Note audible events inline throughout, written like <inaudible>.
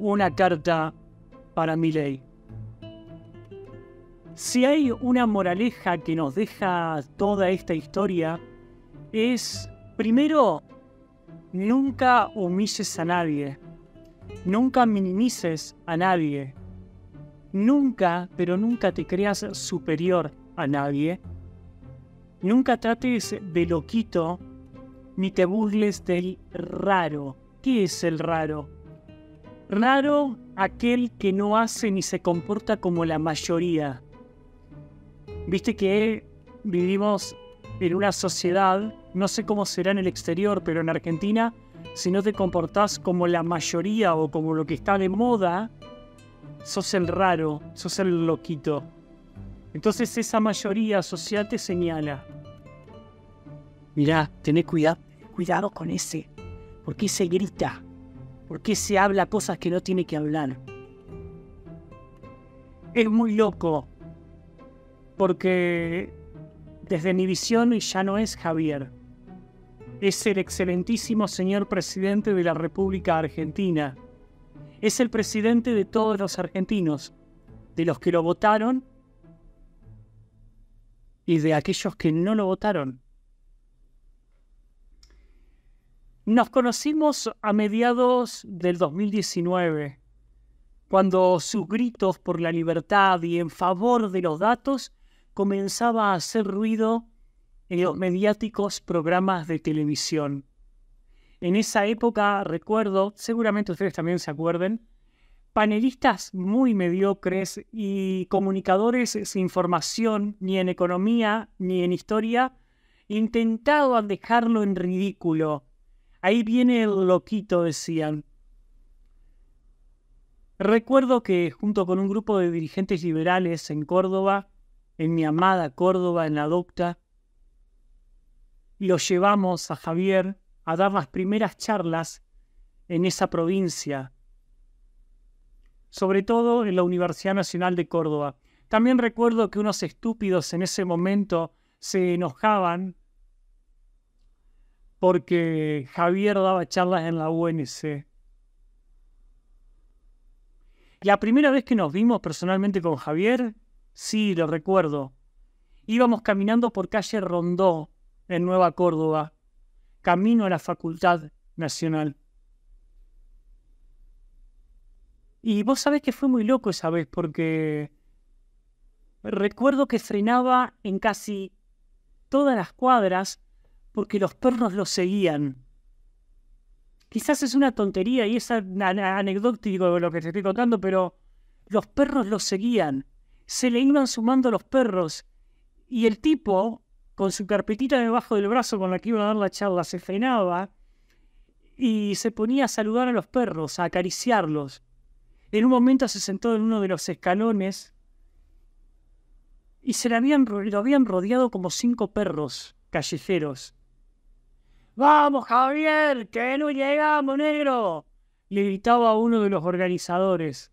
una carta para mi ley. Si hay una moraleja que nos deja toda esta historia, es, primero, nunca humilles a nadie, nunca minimices a nadie, nunca, pero nunca te creas superior a nadie, nunca trates de loquito, ni te burles del raro. ¿Qué es el raro? Raro aquel que no hace ni se comporta como la mayoría. Viste que vivimos en una sociedad, no sé cómo será en el exterior, pero en Argentina, si no te comportás como la mayoría o como lo que está de moda, sos el raro, sos el loquito. Entonces esa mayoría social te señala. Mirá, tenés cuidado, cuidado con ese, porque ese grita. ¿Por qué se habla cosas que no tiene que hablar? Es muy loco, porque desde mi visión ya no es Javier, es el excelentísimo señor presidente de la República Argentina, es el presidente de todos los argentinos, de los que lo votaron y de aquellos que no lo votaron. Nos conocimos a mediados del 2019, cuando sus gritos por la libertad y en favor de los datos comenzaba a hacer ruido en los mediáticos programas de televisión. En esa época, recuerdo, seguramente ustedes también se acuerden, panelistas muy mediocres y comunicadores sin formación ni en economía ni en historia intentaban dejarlo en ridículo Ahí viene el loquito, decían. Recuerdo que junto con un grupo de dirigentes liberales en Córdoba, en mi amada Córdoba, en la docta, lo llevamos a Javier a dar las primeras charlas en esa provincia, sobre todo en la Universidad Nacional de Córdoba. También recuerdo que unos estúpidos en ese momento se enojaban porque Javier daba charlas en la UNC. La primera vez que nos vimos personalmente con Javier, sí, lo recuerdo. Íbamos caminando por calle Rondó, en Nueva Córdoba, camino a la Facultad Nacional. Y vos sabés que fue muy loco esa vez, porque recuerdo que frenaba en casi todas las cuadras porque los perros los seguían. Quizás es una tontería y es anecdótico lo que te estoy contando, pero los perros los seguían. Se le iban sumando los perros. Y el tipo, con su carpetita debajo del brazo con la que iba a dar la charla, se frenaba y se ponía a saludar a los perros, a acariciarlos. En un momento se sentó en uno de los escalones y se le lo habían rodeado como cinco perros callejeros. Vamos, Javier, que no llegamos, negro. Le gritaba uno de los organizadores.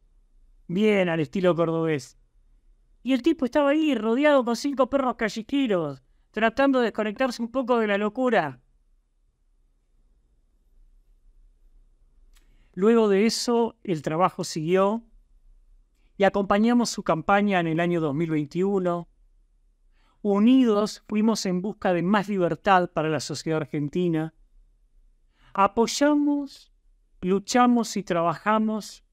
Bien, al estilo cordobés. Y el tipo estaba ahí, rodeado con cinco perros callejeros, tratando de desconectarse un poco de la locura. Luego de eso, el trabajo siguió y acompañamos su campaña en el año 2021, Unidos fuimos en busca de más libertad para la sociedad argentina. Apoyamos, luchamos y trabajamos,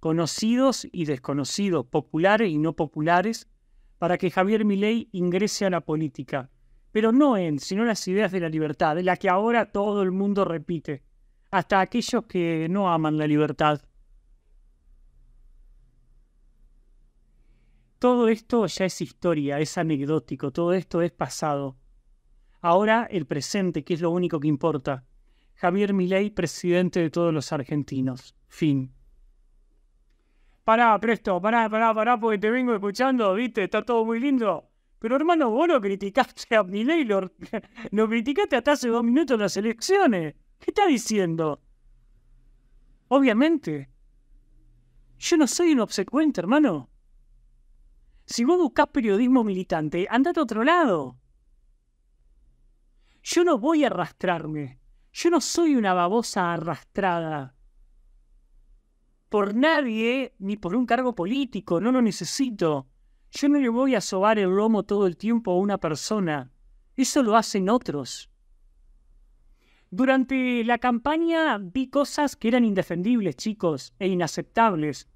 conocidos y desconocidos, populares y no populares, para que Javier Milei ingrese a la política. Pero no en, sino las ideas de la libertad, de la que ahora todo el mundo repite, hasta aquellos que no aman la libertad. todo esto ya es historia, es anecdótico, todo esto es pasado. Ahora el presente, que es lo único que importa. Javier Milei, presidente de todos los argentinos. Fin. Pará, presto, pará, pará, pará, porque te vengo escuchando, viste, está todo muy lindo. Pero hermano, vos no criticaste a Milei, lo, <laughs> criticaste hasta hace dos minutos las elecciones. ¿Qué está diciendo? Obviamente. Yo no soy un obsecuente, hermano. Si vos buscás periodismo militante, andate a otro lado. Yo no voy a arrastrarme. Yo no soy una babosa arrastrada. Por nadie, ni por un cargo político, no lo necesito. Yo no le voy a sobar el lomo todo el tiempo a una persona. Eso lo hacen otros. Durante la campaña vi cosas que eran indefendibles, chicos, e inaceptables.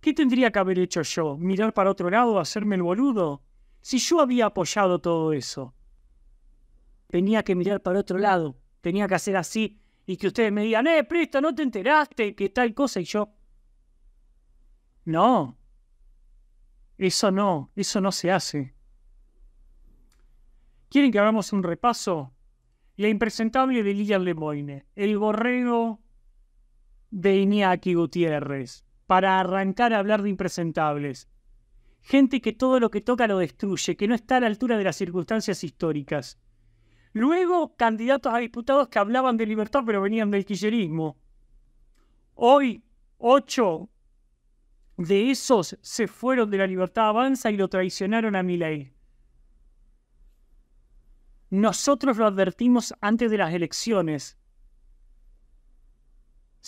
¿Qué tendría que haber hecho yo? ¿Mirar para otro lado? ¿Hacerme el boludo? Si yo había apoyado todo eso, tenía que mirar para otro lado, tenía que hacer así y que ustedes me digan, eh, Presta, no te enteraste, que tal cosa y yo. No, eso no, eso no se hace. ¿Quieren que hagamos un repaso? La impresentable de Lilian Lemoyne, el borrego de Iñaki Gutiérrez, para arrancar a hablar de impresentables. Gente que todo lo que toca lo destruye, que no está a la altura de las circunstancias históricas. Luego, candidatos a diputados que hablaban de libertad pero venían del quillerismo. Hoy, ocho de esos se fueron de la libertad avanza y lo traicionaron a mi ley. Nosotros lo advertimos antes de las elecciones.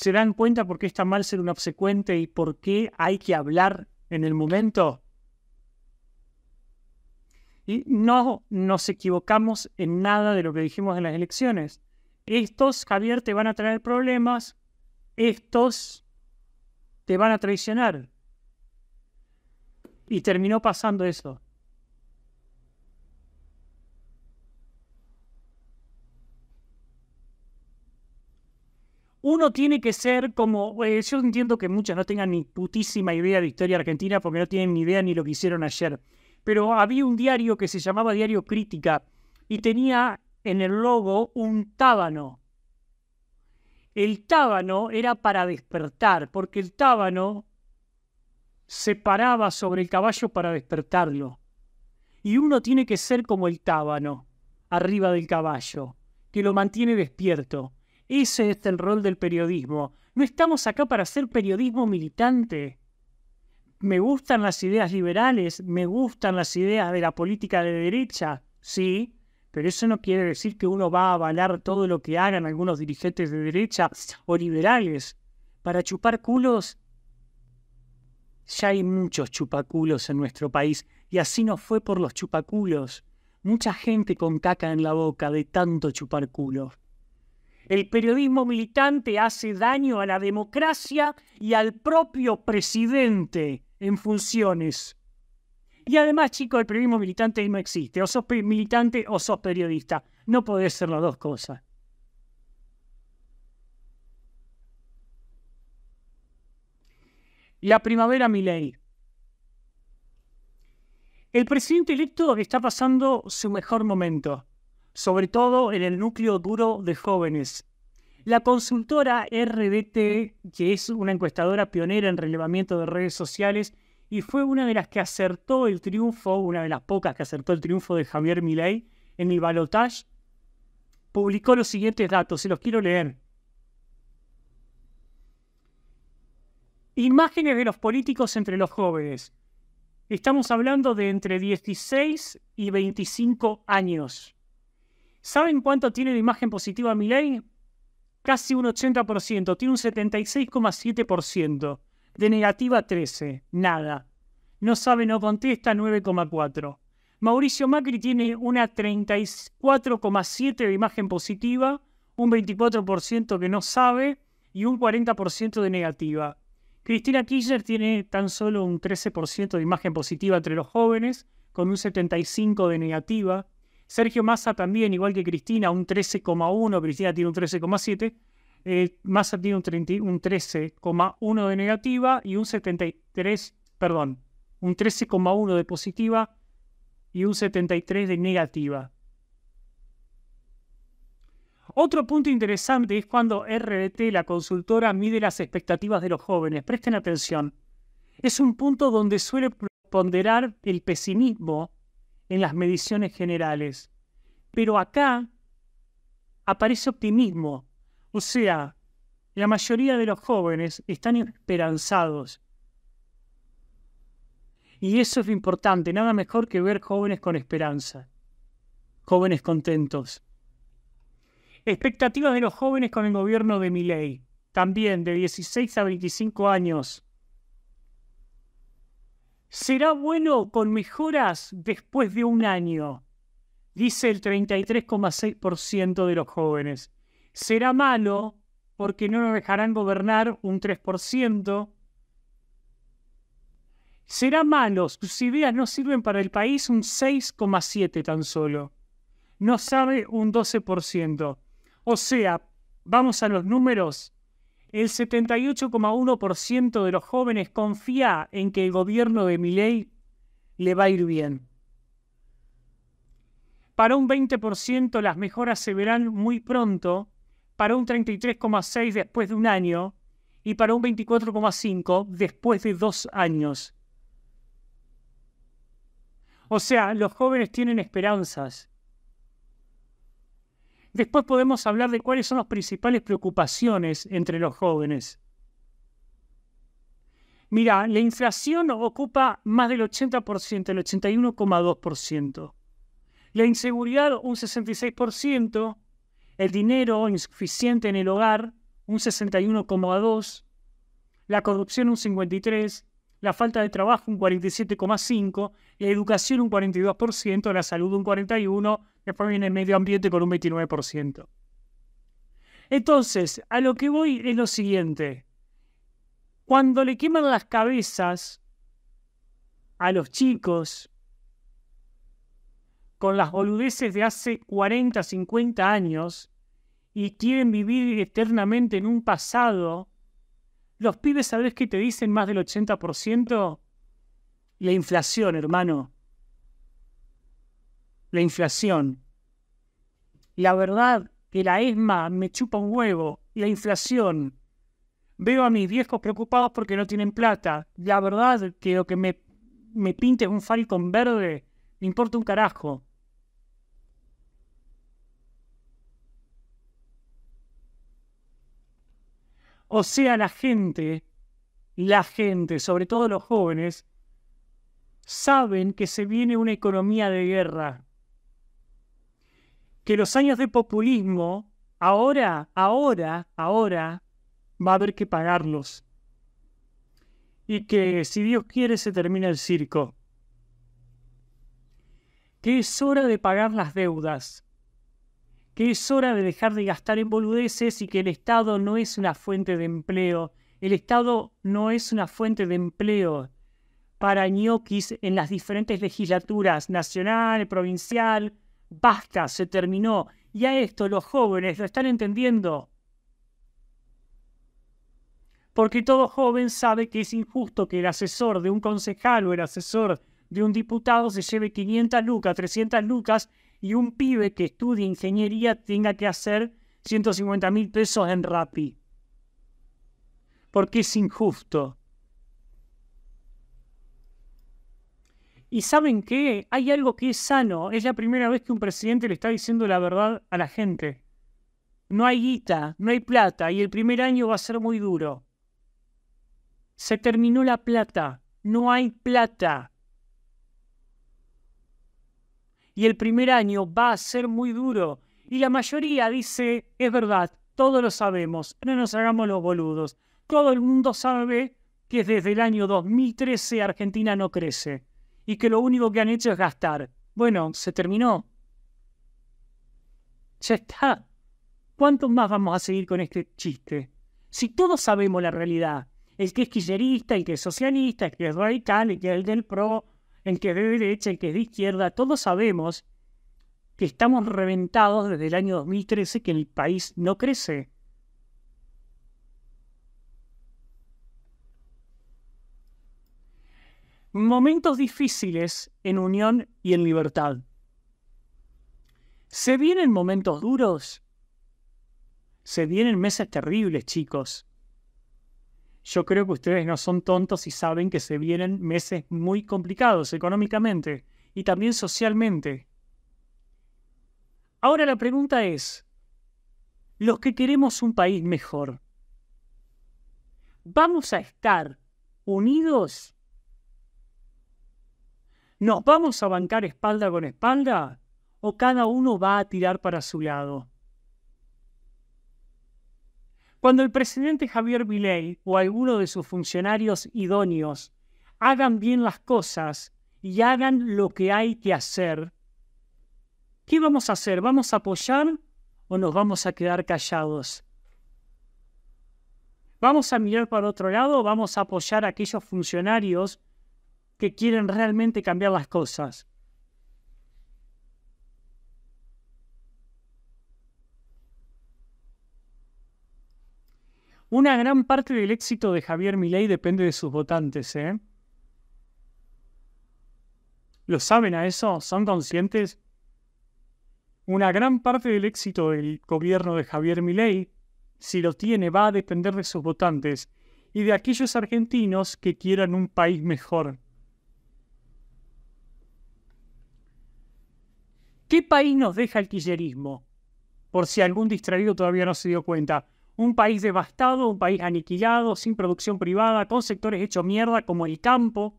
¿Se dan cuenta por qué está mal ser un obsecuente y por qué hay que hablar en el momento? Y no nos equivocamos en nada de lo que dijimos en las elecciones. Estos, Javier, te van a traer problemas, estos te van a traicionar. Y terminó pasando eso. uno tiene que ser como, eh, yo entiendo que muchas no tengan ni putísima idea de historia argentina porque no tienen ni idea ni lo que hicieron ayer, pero había un diario que se llamaba Diario Crítica y tenía en el logo un tábano. El tábano era para despertar, porque el tábano se paraba sobre el caballo para despertarlo. Y uno tiene que ser como el tábano, arriba del caballo, que lo mantiene despierto. Ese es el rol del periodismo. No estamos acá para hacer periodismo militante. Me gustan las ideas liberales, me gustan las ideas de la política de derecha, sí, pero eso no quiere decir que uno va a avalar todo lo que hagan algunos dirigentes de derecha o liberales. Para chupar culos, ya hay muchos chupaculos en nuestro país, y así nos fue por los chupaculos. Mucha gente con caca en la boca de tanto chupar culos. El periodismo militante hace daño a la democracia y al propio presidente en funciones. Y además, chicos, el periodismo militante no existe. O sos militante o sos periodista. No podés ser las dos cosas. La primavera ley. El presidente electo está pasando su mejor momento sobre todo en el núcleo duro de jóvenes. La consultora RDT, que es una encuestadora pionera en relevamiento de redes sociales, y fue una de las que acertó el triunfo, una de las pocas que acertó el triunfo de Javier Milei en el Balotage, publicó los siguientes datos, se los quiero leer. Imágenes de los políticos entre los jóvenes. Estamos hablando de entre 16 y 25 años. ¿Saben cuánto tiene la imagen positiva Milei? Casi un 80%, tiene un 76,7%. De negativa 13, nada. No sabe, no contesta, 9,4. Mauricio Macri tiene una 34,7 de imagen positiva, un 24% que no sabe y un 40% de negativa. Cristina Kirchner tiene tan solo un 13% de imagen positiva entre los jóvenes, con un 75% de negativa. Sergio Massa también, igual que Cristina, un 13,1, Cristina tiene un 13,7, eh, Massa tiene un, 13,1 de negativa y un 73, perdón, un 13,1 de positiva y un 73 de negativa. Otro punto interesante es cuando RDT, la consultora, mide las expectativas de los jóvenes. Presten atención. Es un punto donde suele ponderar el pesimismo en las mediciones generales. Pero acá aparece optimismo. O sea, la mayoría de los jóvenes están esperanzados. Y eso es lo importante, nada mejor que ver jóvenes con esperanza, jóvenes contentos. Expectativas de los jóvenes con el gobierno de Miley, también de 16 a 25 años será bueno con mejoras después de un año, dice el 33,6% de los jóvenes. Será malo porque no nos dejarán gobernar un 3%. Será malo, sus ideas no sirven para el país un 6,7 tan solo. No sabe un 12%. O sea, vamos a los números el 78,1% de los jóvenes confía en que el gobierno de Milei le va a ir bien. Para un 20% las mejoras se verán muy pronto, para un 33,6% después de un año y para un 24,5% después de dos años. O sea, los jóvenes tienen esperanzas. Después podemos hablar de cuáles son las principales preocupaciones entre los jóvenes. Mira, la inflación ocupa más del 80%, el 81,2%. La inseguridad, un 66%. El dinero insuficiente en el hogar, un 61,2%. La corrupción, un 53%. La falta de trabajo, un 47,5%. La educación, un 42%. La salud, un 41%. Después viene el medio ambiente con un 29%. Entonces, a lo que voy es lo siguiente. Cuando le queman las cabezas a los chicos con las boludeces de hace 40, 50 años y quieren vivir eternamente en un pasado, los pibes, ¿sabes qué te dicen más del 80%? La inflación, hermano la inflación. La verdad que la ESMA me chupa un huevo, la inflación. Veo a mis viejos preocupados porque no tienen plata. La verdad que lo que me, me pinte un falcon verde, me importa un carajo. O sea, la gente, la gente, sobre todo los jóvenes, saben que se viene una economía de guerra, que los años de populismo, ahora, ahora, ahora, va a haber que pagarlos. Y que si Dios quiere se termina el circo. Que es hora de pagar las deudas. Que es hora de dejar de gastar en boludeces y que el Estado no es una fuente de empleo. El Estado no es una fuente de empleo para ñoquis en las diferentes legislaturas, nacional, provincial, Basta, se terminó. Y a esto los jóvenes lo están entendiendo. Porque todo joven sabe que es injusto que el asesor de un concejal o el asesor de un diputado se lleve 500 lucas, 300 lucas y un pibe que estudia ingeniería tenga que hacer 150 mil pesos en rapi. Porque es injusto. Y saben qué, hay algo que es sano. Es la primera vez que un presidente le está diciendo la verdad a la gente. No hay guita, no hay plata y el primer año va a ser muy duro. Se terminó la plata, no hay plata. Y el primer año va a ser muy duro. Y la mayoría dice, es verdad, todos lo sabemos, no nos hagamos los boludos. Todo el mundo sabe que desde el año 2013 Argentina no crece y que lo único que han hecho es gastar. Bueno, se terminó. Ya está. ¿Cuántos más vamos a seguir con este chiste? Si todos sabemos la realidad, el que es quillerista, el que es socialista, el que es radical, el que es el del pro, el que es de derecha, el que es de izquierda, todos sabemos que estamos reventados desde el año 2013 que el país no crece. Momentos difíciles en unión y en libertad. ¿Se vienen momentos duros? Se vienen meses terribles, chicos. Yo creo que ustedes no son tontos y saben que se vienen meses muy complicados económicamente y también socialmente. Ahora la pregunta es, los que queremos un país mejor, ¿vamos a estar unidos ¿Nos vamos a bancar espalda con espalda o cada uno va a tirar para su lado? Cuando el presidente Javier Viley o alguno de sus funcionarios idóneos hagan bien las cosas y hagan lo que hay que hacer, ¿qué vamos a hacer? ¿Vamos a apoyar o nos vamos a quedar callados? ¿Vamos a mirar para otro lado o vamos a apoyar a aquellos funcionarios que quieren realmente cambiar las cosas. Una gran parte del éxito de Javier Milei depende de sus votantes, ¿eh? ¿Lo saben a eso? ¿Son conscientes? Una gran parte del éxito del gobierno de Javier Milei, si lo tiene, va a depender de sus votantes y de aquellos argentinos que quieran un país mejor. ¿Qué país nos deja el quillerismo? Por si algún distraído todavía no se dio cuenta. Un país devastado, un país aniquilado, sin producción privada, con sectores hechos mierda como el campo,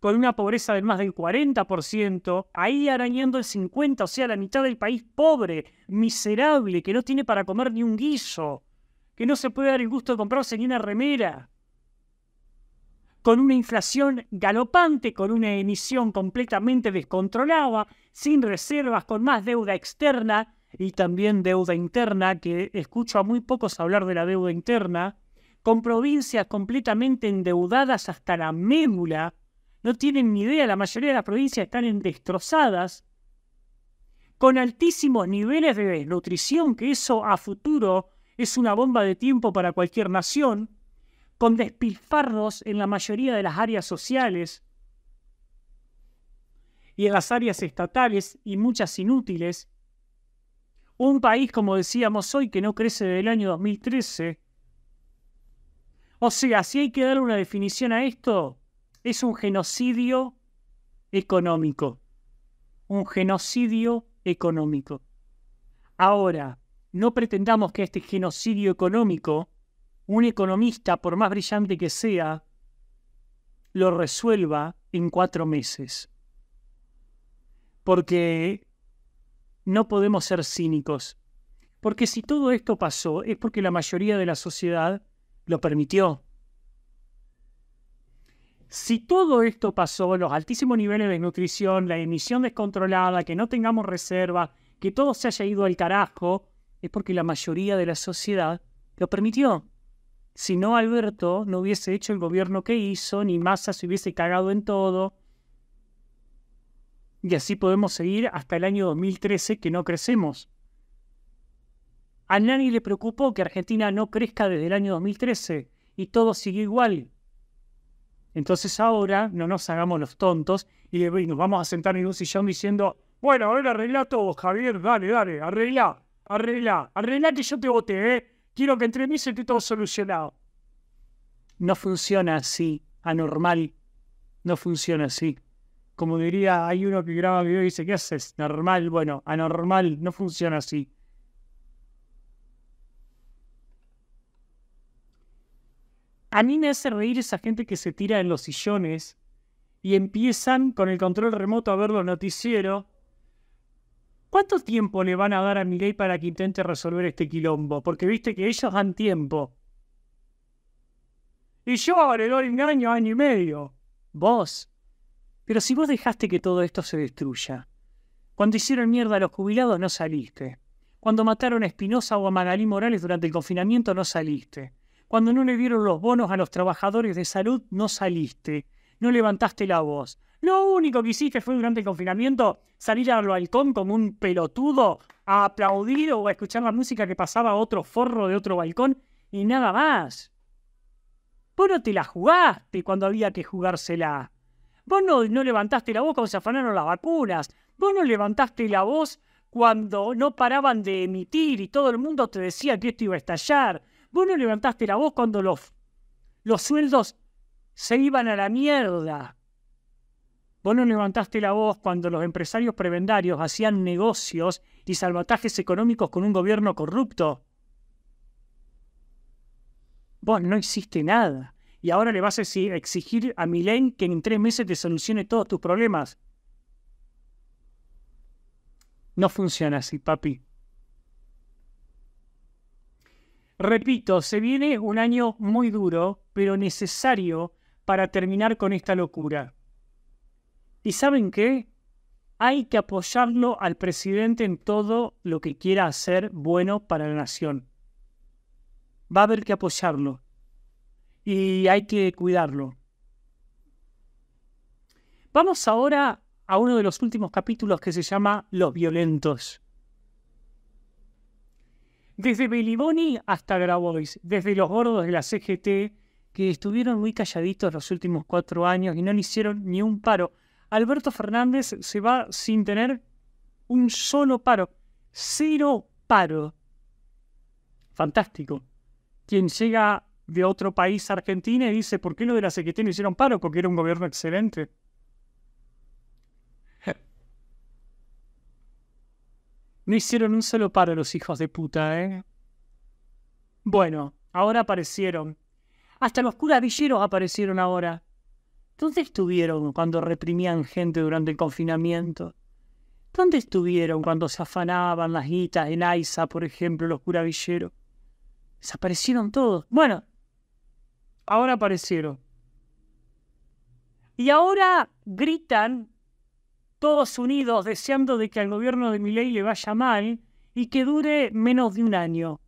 con una pobreza del más del 40%, ahí arañando el 50%, o sea, la mitad del país pobre, miserable, que no tiene para comer ni un guiso, que no se puede dar el gusto de comprarse ni una remera con una inflación galopante, con una emisión completamente descontrolada, sin reservas, con más deuda externa y también deuda interna, que escucho a muy pocos hablar de la deuda interna, con provincias completamente endeudadas hasta la médula, no tienen ni idea, la mayoría de las provincias están destrozadas, con altísimos niveles de desnutrición, que eso a futuro es una bomba de tiempo para cualquier nación, con despilfarros en la mayoría de las áreas sociales y en las áreas estatales y muchas inútiles. Un país, como decíamos hoy, que no crece desde el año 2013. O sea, si hay que dar una definición a esto, es un genocidio económico. Un genocidio económico. Ahora, no pretendamos que este genocidio económico un economista, por más brillante que sea, lo resuelva en cuatro meses. Porque no podemos ser cínicos. Porque si todo esto pasó es porque la mayoría de la sociedad lo permitió. Si todo esto pasó, los altísimos niveles de nutrición, la emisión descontrolada, que no tengamos reserva, que todo se haya ido al carajo, es porque la mayoría de la sociedad lo permitió. Si no, Alberto no hubiese hecho el gobierno que hizo, ni Massa se hubiese cagado en todo. Y así podemos seguir hasta el año 2013 que no crecemos. A nadie le preocupó que Argentina no crezca desde el año 2013 y todo sigue igual. Entonces ahora no nos hagamos los tontos y nos vamos a sentar en un sillón diciendo, bueno, ahora arregla todo, Javier, dale, dale, arregla, arregla, arregla que yo te voté, ¿eh? quiero que entre mí se esté todo solucionado. No funciona así, anormal. No funciona así. Como diría, hay uno que graba video y dice, ¿qué haces? Normal, bueno, anormal, no funciona así. A mí me hace reír esa gente que se tira en los sillones y empiezan con el control remoto a ver los noticieros ¿Cuánto tiempo le van a dar a Miguel para que intente resolver este quilombo? Porque viste que ellos dan tiempo. Y yo doy engaño año y medio. Vos. Pero si vos dejaste que todo esto se destruya. Cuando hicieron mierda a los jubilados no saliste. Cuando mataron a Espinosa o a Magalí Morales durante el confinamiento no saliste. Cuando no le dieron los bonos a los trabajadores de salud no saliste. No levantaste la voz. Lo único que hiciste fue durante el confinamiento salir al balcón como un pelotudo a aplaudir o a escuchar la música que pasaba a otro forro de otro balcón y nada más. Vos no te la jugaste cuando había que jugársela. Vos no, levantaste la voz cuando se afanaron las vacunas. Vos no levantaste la voz cuando no paraban de emitir y todo el mundo te decía que esto iba a estallar. Vos no levantaste la voz cuando los, los sueldos se iban a la mierda. Vos no levantaste la voz cuando los empresarios prebendarios hacían negocios y salvatajes económicos con un gobierno corrupto. Vos no hiciste nada. Y ahora le vas a exigir a Milén que en tres meses te solucione todos tus problemas. No funciona así, papi. Repito, se viene un año muy duro, pero necesario para terminar con esta locura. ¿Y saben qué? Hay que apoyarlo al presidente en todo lo que quiera hacer bueno para la nación. Va a haber que apoyarlo. Y hay que cuidarlo. Vamos ahora a uno de los últimos capítulos que se llama Los violentos. Desde Beliboni hasta Grabois, desde los gordos de la CGT, que estuvieron muy calladitos los últimos cuatro años y no le hicieron ni un paro. Alberto Fernández se va sin tener un solo paro, cero paro. Fantástico. Quien llega de otro país a Argentina y dice, ¿por qué lo de la sequía no hicieron paro? Porque era un gobierno excelente. <laughs> No hicieron un solo paro los hijos de puta, ¿eh? Bueno, ahora aparecieron. Hasta los curadilleros aparecieron ahora. ¿Dónde estuvieron cuando reprimían gente durante el confinamiento? ¿Dónde estuvieron cuando se afanaban las guitas en Aiza, por ejemplo, los curavilleros? Desaparecieron todos. Bueno, ahora aparecieron. Y ahora gritan todos unidos deseando de que al gobierno de Milei le vaya mal y que dure menos de un año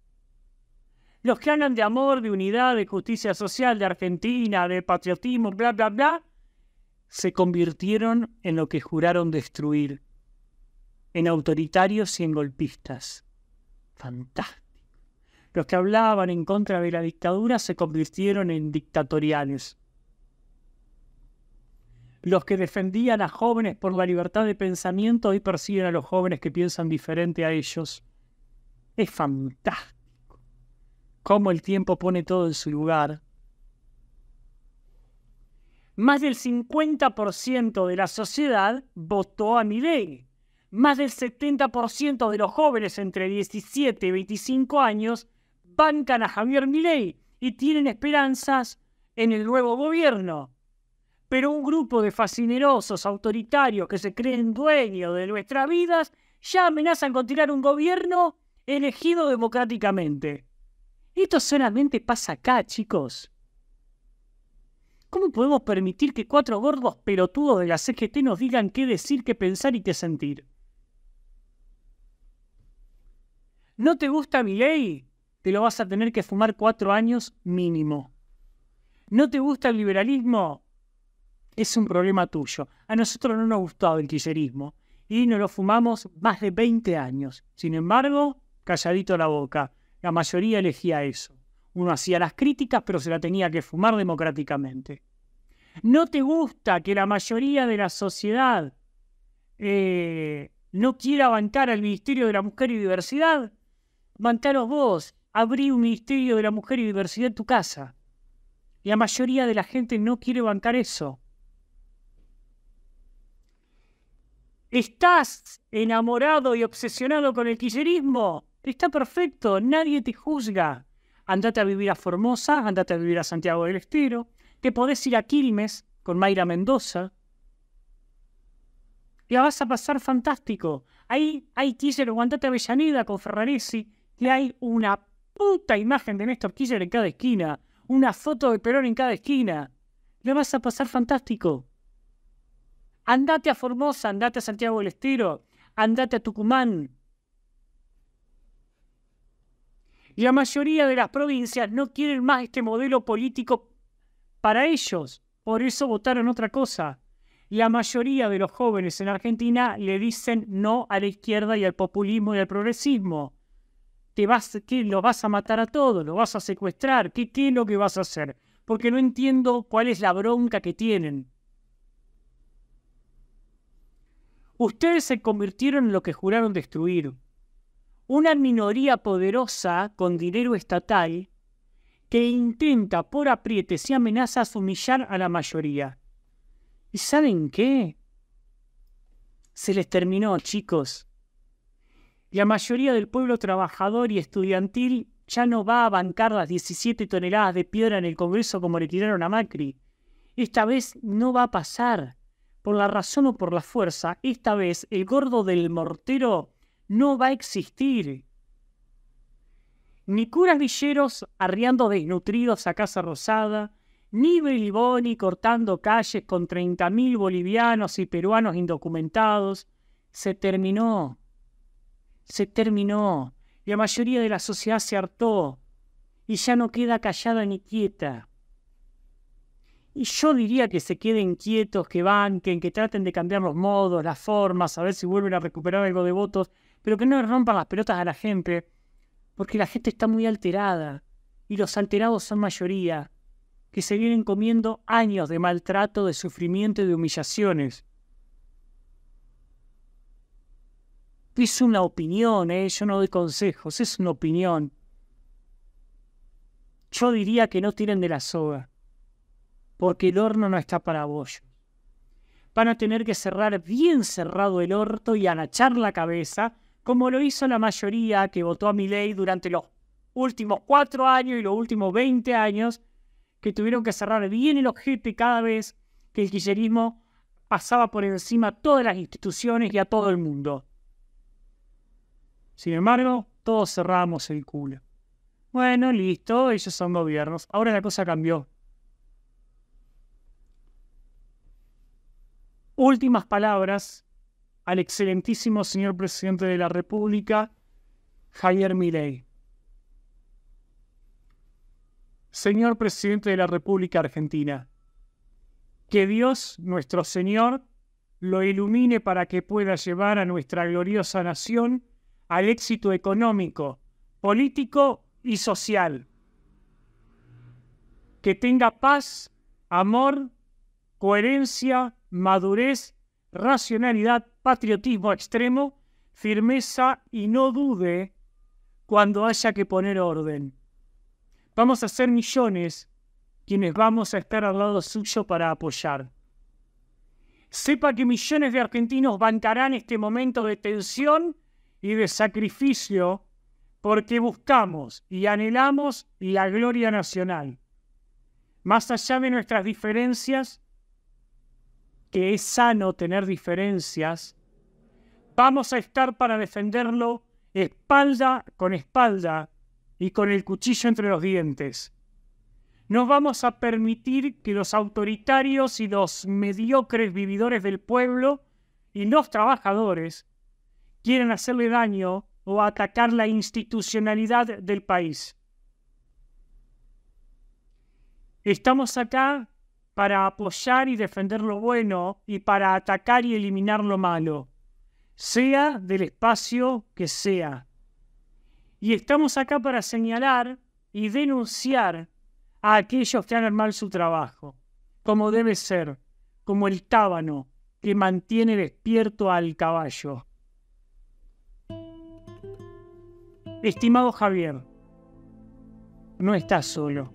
los que hablan de amor, de unidad, de justicia social, de Argentina, de patriotismo, bla, bla, bla, se convirtieron en lo que juraron destruir, en autoritarios y en golpistas. Fantástico. Los que hablaban en contra de la dictadura se convirtieron en dictatoriales. Los que defendían a jóvenes por la libertad de pensamiento hoy persiguen a los jóvenes que piensan diferente a ellos. Es fantástico cómo el tiempo pone todo en su lugar, más del 50% de la sociedad votó a ley. Más del 70% de los jóvenes entre 17 y 25 años bancan a Javier Milei y tienen esperanzas en el nuevo gobierno. Pero un grupo de fascinerosos autoritarios que se creen dueños de nuestras vidas ya amenazan con tirar un gobierno elegido democráticamente. Esto solamente pasa acá, chicos. ¿Cómo podemos permitir que cuatro gordos pelotudos de la CGT nos digan qué decir, qué pensar y qué sentir? ¿No te gusta mi ley? Te lo vas a tener que fumar cuatro años mínimo. ¿No te gusta el liberalismo? Es un problema tuyo. A nosotros no nos gustaba el kirchnerismo y nos lo fumamos más de 20 años. Sin embargo, calladito la boca. La mayoría elegía eso. Uno hacía las críticas, pero se la tenía que fumar democráticamente. No te gusta que la mayoría de la sociedad eh, no quiera bancar al Ministerio de la Mujer y Diversidad. Bancaros vos, abrí un Ministerio de la Mujer y Diversidad en tu casa. La mayoría de la gente no quiere bancar eso. ¿Estás enamorado y obsesionado con el quillerismo? Está perfecto, nadie te juzga. Andate a vivir a Formosa, andate a vivir a Santiago del Estero, te podés ir a Quilmes con Mayra Mendoza. La vas a pasar fantástico. Ahí, hay o andate a Avellaneda con Ferraresi, que hay una puta imagen de Néstor Killer en cada esquina, una foto de Perón en cada esquina. le vas a pasar fantástico. Andate a Formosa, andate a Santiago del Estero, andate a Tucumán, La mayoría de las provincias no quieren más este modelo político para ellos. Por eso votaron otra cosa. La mayoría de los jóvenes en Argentina le dicen no a la izquierda y al populismo y al progresismo. Te vas, ¿qué? ¿Lo vas a matar a todos? ¿Lo vas a secuestrar? ¿Qué, ¿Qué es lo que vas a hacer? Porque no entiendo cuál es la bronca que tienen. Ustedes se convirtieron en lo que juraron destruir una minoría poderosa con dinero estatal que intenta por aprietes y amenazas humillar a la mayoría. ¿Y saben qué? Se les terminó, chicos. La mayoría del pueblo trabajador y estudiantil ya no va a bancar las 17 toneladas de piedra en el Congreso como le tiraron a Macri. Esta vez no va a pasar. Por la razón o por la fuerza, esta vez el gordo del mortero no va a existir. Ni curas villeros arriando desnutridos a Casa Rosada, ni Briboni cortando calles con 30.000 bolivianos y peruanos indocumentados. Se terminó. Se terminó. La mayoría de la sociedad se hartó y ya no queda callada ni quieta. Y yo diría que se queden quietos, que banquen, que traten de cambiar los modos, las formas, a ver si vuelven a recuperar algo de votos, pero que no le rompan las pelotas a la gente, porque la gente está muy alterada y los alterados son mayoría, que se vienen comiendo años de maltrato, de sufrimiento y de humillaciones. Es una opinión, ¿eh? yo no doy consejos, es una opinión. Yo diría que no tiren de la soga, porque el horno no está para vos. Van a tener que cerrar bien cerrado el orto y anachar la cabeza como lo hizo la mayoría que votó a mi ley durante los últimos cuatro años y los últimos 20 años, que tuvieron que cerrar bien el ojete cada vez que el kirchnerismo pasaba por encima a todas las instituciones y a todo el mundo. Sin embargo, todos cerramos el culo. Bueno, listo, ellos son gobiernos. Ahora la cosa cambió. Últimas palabras al excelentísimo señor presidente de la República, Javier Milei. Señor presidente de la República Argentina, que Dios, nuestro Señor, lo ilumine para que pueda llevar a nuestra gloriosa nación al éxito económico, político y social. Que tenga paz, amor, coherencia, madurez, racionalidad patriotismo extremo, firmeza y no dude cuando haya que poner orden. Vamos a ser millones quienes vamos a estar al lado suyo para apoyar. Sepa que millones de argentinos bancarán este momento de tensión y de sacrificio porque buscamos y anhelamos la gloria nacional. Más allá de nuestras diferencias, que es sano tener diferencias, vamos a estar para defenderlo espalda con espalda y con el cuchillo entre los dientes. No vamos a permitir que los autoritarios y los mediocres vividores del pueblo y los trabajadores quieran hacerle daño o atacar la institucionalidad del país. Estamos acá para apoyar y defender lo bueno y para atacar y eliminar lo malo, sea del espacio que sea. Y estamos acá para señalar y denunciar a aquellos que han mal su trabajo, como debe ser, como el tábano que mantiene despierto al caballo. Estimado Javier, no estás solo.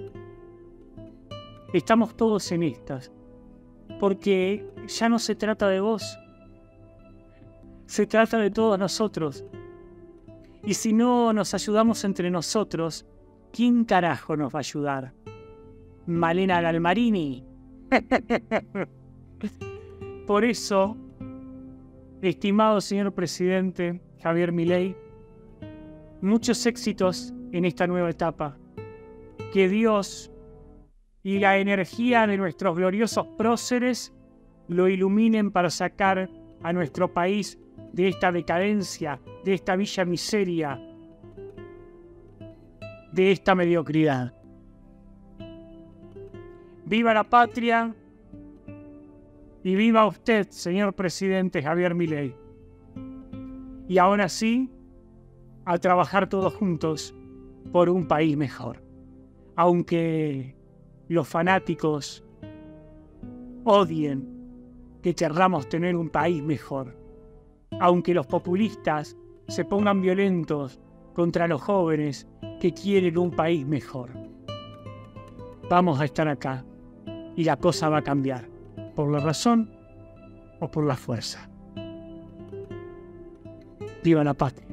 Estamos todos en estas. Porque ya no se trata de vos. Se trata de todos nosotros. Y si no nos ayudamos entre nosotros, ¿quién carajo nos va a ayudar? Malena Galmarini. <laughs> Por eso, estimado señor presidente Javier Milei, muchos éxitos en esta nueva etapa. Que Dios y la energía de nuestros gloriosos próceres lo iluminen para sacar a nuestro país de esta decadencia, de esta villa miseria, de esta mediocridad. Viva la patria y viva usted, señor presidente Javier Milei. Y aún así, a trabajar todos juntos por un país mejor. Aunque los fanáticos odien que querramos tener un país mejor. Aunque los populistas se pongan violentos contra los jóvenes que quieren un país mejor. Vamos a estar acá y la cosa va a cambiar, por la razón o por la fuerza. Viva la patria.